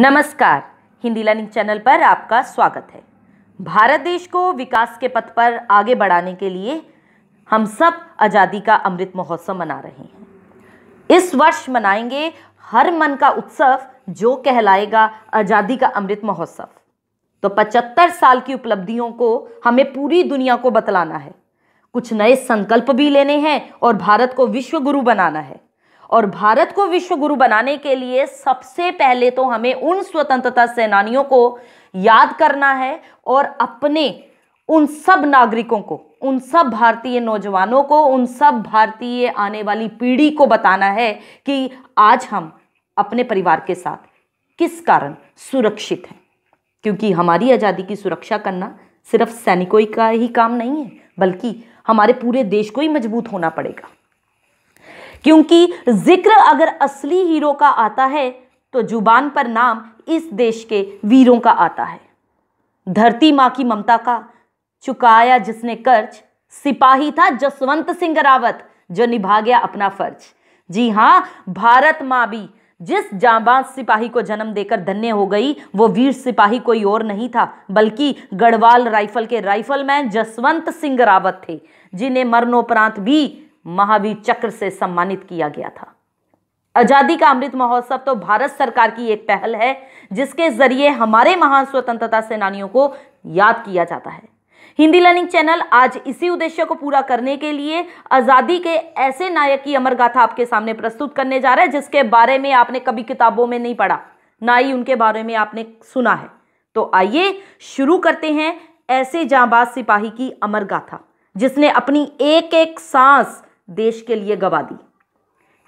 नमस्कार Hindi learning channel पर आपका स्वागत है भारत देश को विकास के पथ पर आगे बढ़ाने के लिए हम सब आज़ादी का अमृत महोत्सव मना रहे हैं इस वर्ष मनाएंगे हर मन का उत्सव जो कहलाएगा आज़ादी का अमृत महोत्सव तो 75 साल की उपलब्धियों को हमें पूरी दुनिया को बतलाना है कुछ नए संकल्प भी लेने हैं और भारत को विश्व गुरु बनाना है और भारत को विश्व गुरु बनाने के लिए सबसे पहले तो हमें उन स्वतंत्रता सेनानियों को याद करना है और अपने उन सब नागरिकों को उन सब भारतीय नौजवानों को उन सब भारतीय आने वाली पीढ़ी को बताना है कि आज हम अपने परिवार के साथ किस कारण सुरक्षित हैं क्योंकि हमारी आज़ादी की सुरक्षा करना सिर्फ सैनिकों का ही काम नहीं है बल्कि हमारे पूरे देश को ही मजबूत होना पड़ेगा क्योंकि जिक्र अगर असली हीरो का आता है तो जुबान पर नाम इस देश के वीरों का आता है धरती माँ की ममता का चुकाया जिसने कर्ज सिपाही था जसवंत सिंह रावत जो निभा गया अपना फर्ज जी हाँ भारत माँ भी जिस जाबाज सिपाही को जन्म देकर धन्य हो गई वो वीर सिपाही कोई और नहीं था बल्कि गढ़वाल राइफल के राइफलमैन जसवंत सिंह रावत थे जिन्हें मरणोपरांत भी महावीर चक्र से सम्मानित किया गया था आज़ादी का अमृत महोत्सव तो भारत सरकार की एक पहल है जिसके जरिए हमारे महान स्वतंत्रता सेनानियों को याद किया जाता है हिंदी लर्निंग चैनल आज इसी उद्देश्य को पूरा करने के लिए आज़ादी के ऐसे नायक की अमर गाथा आपके सामने प्रस्तुत करने जा रहे हैं जिसके बारे में आपने कभी किताबों में नहीं पढ़ा ना ही उनके बारे में आपने सुना है तो आइए शुरू करते हैं ऐसे जाबाज सिपाही की अमर गाथा जिसने अपनी एक एक सांस देश के लिए गवा दी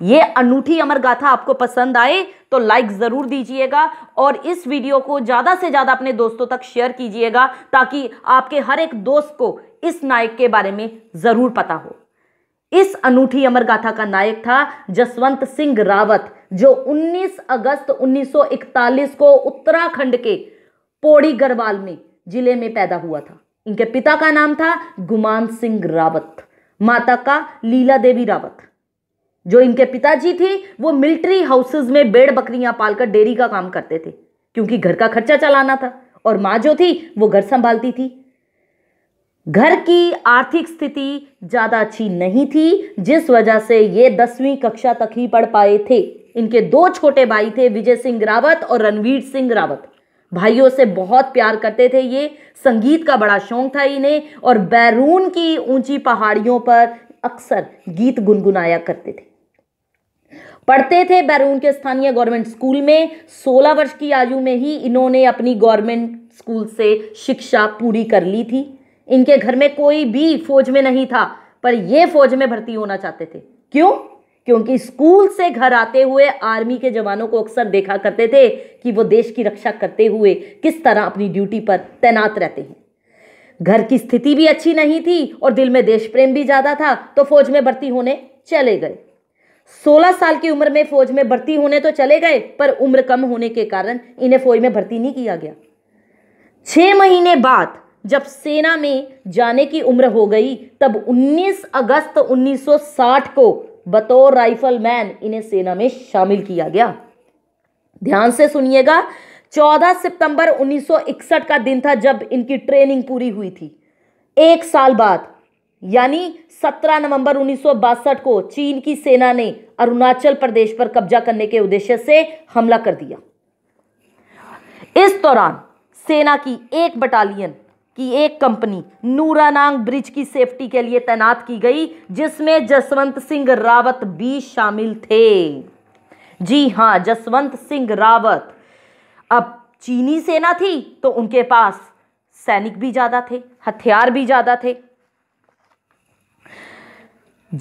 ये अनूठी अमर गाथा आपको पसंद आए तो लाइक ज़रूर दीजिएगा और इस वीडियो को ज़्यादा से ज़्यादा अपने दोस्तों तक शेयर कीजिएगा ताकि आपके हर एक दोस्त को इस नायक के बारे में ज़रूर पता हो इस अनूठी अमर गाथा का नायक था जसवंत सिंह रावत जो 19 अगस्त 1941 को उत्तराखंड के पौड़ी गढ़वाल में जिले में पैदा हुआ था इनके पिता का नाम था गुमान सिंह रावत माता का लीला देवी रावत जो इनके पिताजी थे वो मिलिट्री हाउसेज में बेड़ बकरियां पालकर डेयरी का काम करते थे क्योंकि घर का खर्चा चलाना था और माँ जो थी वो घर संभालती थी घर की आर्थिक स्थिति ज़्यादा अच्छी नहीं थी जिस वजह से ये दसवीं कक्षा तक ही पढ़ पाए थे इनके दो छोटे भाई थे विजय सिंह रावत और रणवीर सिंह रावत भाइयों से बहुत प्यार करते थे ये संगीत का बड़ा शौक था इन्हें और बैरून की ऊंची पहाड़ियों पर अक्सर गीत गुनगुनाया करते थे पढ़ते थे बैरून के स्थानीय गवर्नमेंट स्कूल में 16 वर्ष की आयु में ही इन्होंने अपनी गवर्नमेंट स्कूल से शिक्षा पूरी कर ली थी इनके घर में कोई भी फौज में नहीं था पर ये फौज में भर्ती होना चाहते थे क्यों क्योंकि स्कूल से घर आते हुए आर्मी के जवानों को अक्सर देखा करते थे कि वो देश की रक्षा करते हुए किस तरह अपनी ड्यूटी पर तैनात रहते हैं घर की स्थिति भी अच्छी नहीं थी और दिल में देश प्रेम भी ज़्यादा था तो फौज में भर्ती होने चले गए 16 साल की उम्र में फौज में भर्ती होने तो चले गए पर उम्र कम होने के कारण इन्हें फौज में भर्ती नहीं किया गया छः महीने बाद जब सेना में जाने की उम्र हो गई तब 19 अगस्त 1960 को बतौर राइफलमैन इन्हें सेना में शामिल किया गया ध्यान से सुनिएगा 14 सितंबर 1961 का दिन था जब इनकी ट्रेनिंग पूरी हुई थी एक साल बाद यानी 17 नवंबर उन्नीस को चीन की सेना ने अरुणाचल प्रदेश पर कब्जा करने के उद्देश्य से हमला कर दिया इस दौरान सेना की एक बटालियन कि एक कंपनी नूरानांग ब्रिज की सेफ्टी के लिए तैनात की गई जिसमें जसवंत सिंह रावत भी शामिल थे जी हाँ जसवंत सिंह रावत अब चीनी सेना थी तो उनके पास सैनिक भी ज़्यादा थे हथियार भी ज़्यादा थे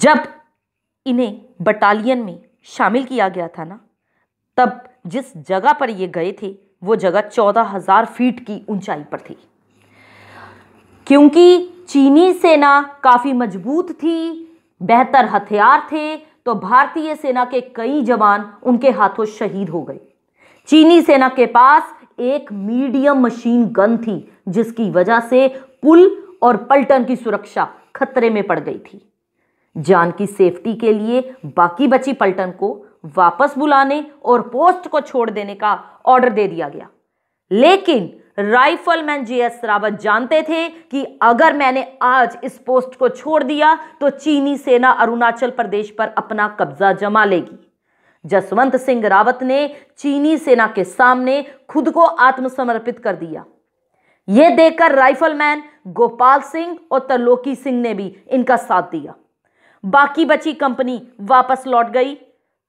जब इन्हें बटालियन में शामिल किया गया था ना तब जिस जगह पर ये गए थे वो जगह चौदह हज़ार फीट की ऊंचाई पर थी क्योंकि चीनी सेना काफ़ी मजबूत थी बेहतर हथियार थे तो भारतीय सेना के कई जवान उनके हाथों शहीद हो गए चीनी सेना के पास एक मीडियम मशीन गन थी जिसकी वजह से पुल और पलटन की सुरक्षा खतरे में पड़ गई थी जान की सेफ्टी के लिए बाकी बची पलटन को वापस बुलाने और पोस्ट को छोड़ देने का ऑर्डर दे दिया गया लेकिन राइफलमैन एस रावत जानते थे कि अगर मैंने आज इस पोस्ट को छोड़ दिया तो चीनी सेना अरुणाचल प्रदेश पर अपना कब्जा जमा लेगी जसवंत सिंह रावत ने चीनी सेना के सामने खुद को आत्मसमर्पित कर दिया ये देखकर राइफलमैन गोपाल सिंह और तरलोकी सिंह ने भी इनका साथ दिया बाकी बची कंपनी वापस लौट गई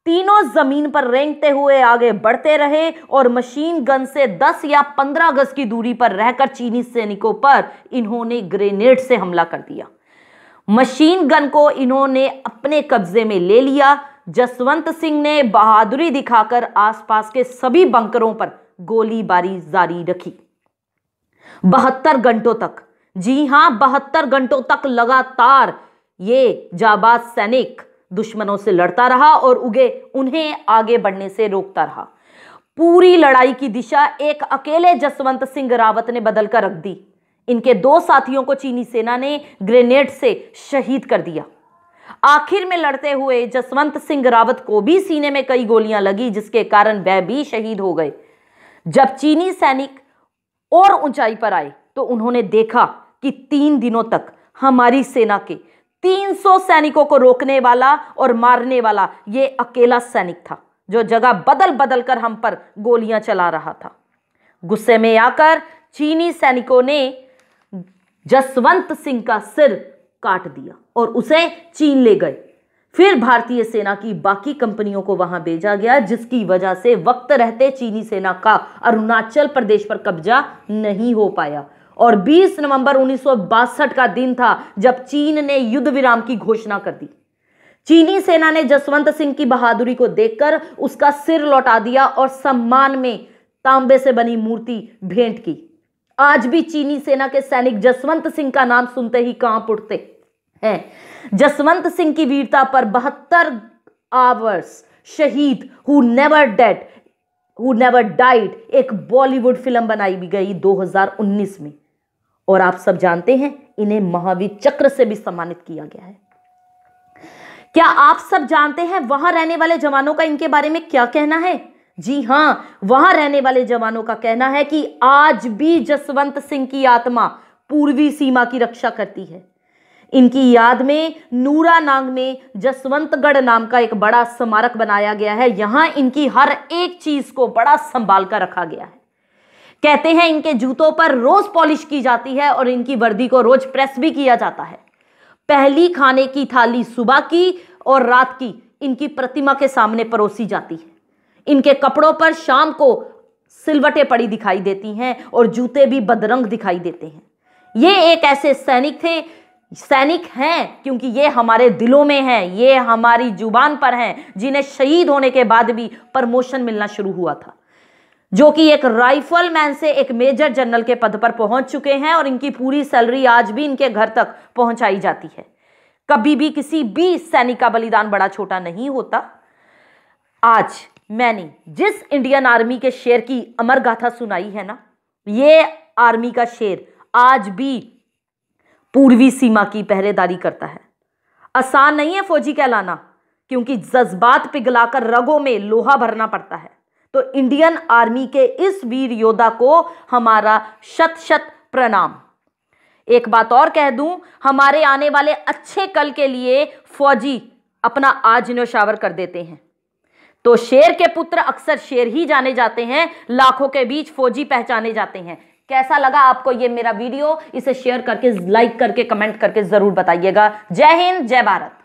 तीनों जमीन पर रेंगते हुए आगे बढ़ते रहे और मशीन गन से 10 या 15 गज की दूरी पर रहकर चीनी सैनिकों पर इन्होंने ग्रेनेड से हमला कर दिया मशीन गन को इन्होंने अपने कब्जे में ले लिया जसवंत सिंह ने बहादुरी दिखाकर आसपास के सभी बंकरों पर गोलीबारी जारी रखी बहत्तर घंटों तक जी हां बहत्तर घंटों तक लगातार ये जाबाज सैनिक दुश्मनों से लड़ता रहा और उगे उन्हें आगे बढ़ने से रोकता रहा पूरी लड़ाई की दिशा एक अकेले जसवंत सिंह रावत ने बदल कर रख दी इनके दो साथियों को चीनी सेना ने ग्रेनेड से शहीद कर दिया आखिर में लड़ते हुए जसवंत सिंह रावत को भी सीने में कई गोलियां लगी जिसके कारण वह भी शहीद हो गए जब चीनी सैनिक और ऊंचाई पर आए तो उन्होंने देखा कि तीन दिनों तक हमारी सेना के 300 सैनिकों को रोकने वाला और मारने वाला ये अकेला सैनिक था जो जगह बदल बदल कर हम पर गोलियां चला रहा था गुस्से में आकर चीनी सैनिकों ने जसवंत सिंह का सिर काट दिया और उसे चीन ले गए फिर भारतीय सेना की बाकी कंपनियों को वहां भेजा गया जिसकी वजह से वक्त रहते चीनी सेना का अरुणाचल प्रदेश पर कब्जा नहीं हो पाया और 20 नवंबर उन्नीस का दिन था जब चीन ने युद्ध विराम की घोषणा कर दी चीनी सेना ने जसवंत सिंह की बहादुरी को देखकर उसका सिर लौटा दिया और सम्मान में तांबे से बनी मूर्ति भेंट की आज भी चीनी सेना के सैनिक जसवंत सिंह का नाम सुनते ही कांप उठते हैं जसवंत सिंह की वीरता पर बहत्तर आवर्स शहीद who never dead who never died एक बॉलीवुड फिल्म बनाई भी गई 2019 में और आप सब जानते हैं इन्हें महावीर चक्र से भी सम्मानित किया गया है क्या आप सब जानते हैं वहां रहने वाले जवानों का इनके बारे में क्या कहना है जी हां वहां रहने वाले जवानों का कहना है कि आज भी जसवंत सिंह की आत्मा पूर्वी सीमा की रक्षा करती है इनकी याद में नूरा नांग में जसवंतगढ़ नाम का एक बड़ा स्मारक बनाया गया है यहां इनकी हर एक चीज को बड़ा संभाल कर रखा गया है कहते हैं इनके जूतों पर रोज पॉलिश की जाती है और इनकी वर्दी को रोज प्रेस भी किया जाता है पहली खाने की थाली सुबह की और रात की इनकी प्रतिमा के सामने परोसी जाती है इनके कपड़ों पर शाम को सिलवटें पड़ी दिखाई देती हैं और जूते भी बदरंग दिखाई देते हैं ये एक ऐसे सैनिक थे सैनिक हैं क्योंकि ये हमारे दिलों में हैं ये हमारी जुबान पर हैं जिन्हें शहीद होने के बाद भी प्रमोशन मिलना शुरू हुआ था जो कि एक राइफलमैन से एक मेजर जनरल के पद पर पहुंच चुके हैं और इनकी पूरी सैलरी आज भी इनके घर तक पहुंचाई जाती है कभी भी किसी भी सैनिक का बलिदान बड़ा छोटा नहीं होता आज मैंने जिस इंडियन आर्मी के शेर की अमर गाथा सुनाई है ना ये आर्मी का शेर आज भी पूर्वी सीमा की पहरेदारी करता है आसान नहीं है फौजी कहलाना क्योंकि जज्बात पिघलाकर रगों में लोहा भरना पड़ता है तो इंडियन आर्मी के इस वीर योद्धा को हमारा शत शत प्रणाम एक बात और कह दूं हमारे आने वाले अच्छे कल के लिए फौजी अपना आज नौशावर कर देते हैं तो शेर के पुत्र अक्सर शेर ही जाने जाते हैं लाखों के बीच फौजी पहचाने जाते हैं कैसा लगा आपको ये मेरा वीडियो इसे शेयर करके लाइक करके कमेंट करके जरूर बताइएगा जय हिंद जय भारत